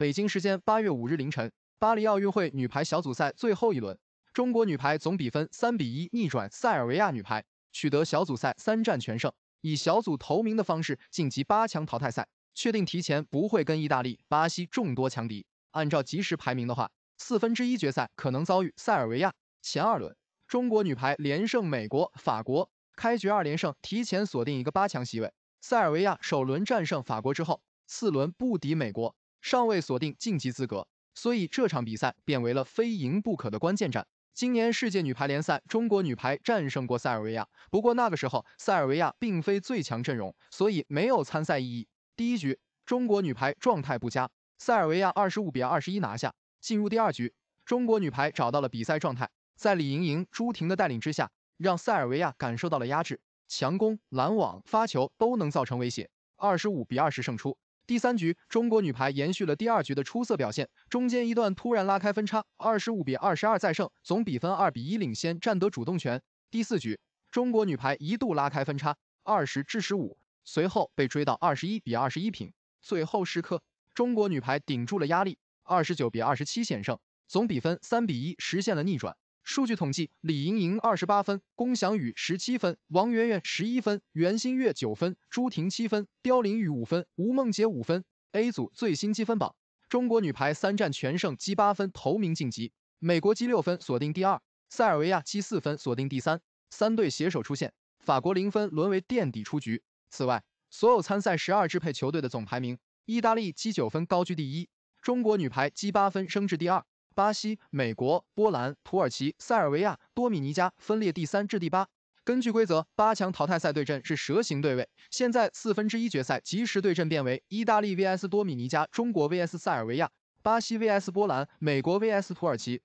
北京时间八月五日凌晨，巴黎奥运会女排小组赛最后一轮，中国女排总比分三比一逆转塞尔维亚女排，取得小组赛三战全胜，以小组头名的方式晋级八强淘汰赛，确定提前不会跟意大利、巴西众多强敌。按照即时排名的话，四分之一决赛可能遭遇塞尔维亚。前二轮，中国女排连胜美国、法国，开局二连胜，提前锁定一个八强席位。塞尔维亚首轮战胜法国之后，次轮不敌美国。尚未锁定晋级资格，所以这场比赛变为了非赢不可的关键战。今年世界女排联赛，中国女排战胜过塞尔维亚，不过那个时候塞尔维亚并非最强阵容，所以没有参赛意义。第一局，中国女排状态不佳，塞尔维亚二十五比二十一拿下。进入第二局，中国女排找到了比赛状态，在李盈莹、朱婷的带领之下，让塞尔维亚感受到了压制，强攻、拦网、发球都能造成威胁，二十五比二十胜出。第三局，中国女排延续了第二局的出色表现，中间一段突然拉开分差，二十五比二十二再胜，总比分二比一领先，占得主动权。第四局，中国女排一度拉开分差二十至十五，随后被追到二十一比二十一平，最后时刻，中国女排顶住了压力，二十九比二十七险胜，总比分三比一实现了逆转。数据统计：李盈莹二十八分，龚翔宇十七分，王媛媛十一分，袁心玥九分，朱婷七分，刁琳宇五分，吴梦洁五分。A 组最新积分榜：中国女排三战全胜积八分，头名晋级；美国积六分，锁定第二；塞尔维亚积四分，锁定第三。三队携手出线，法国零分沦为垫底出局。此外，所有参赛十二支配球队的总排名，意大利积九分高居第一，中国女排积八分升至第二。巴西、美国、波兰、土耳其、塞尔维亚、多米尼加分列第三至第八。根据规则，八强淘汰赛对阵是蛇形对位。现在四分之一决赛即时对阵变为：意大利 VS 多米尼加，中国 VS 塞尔维亚，巴西 VS 波兰，美国 VS 土耳其。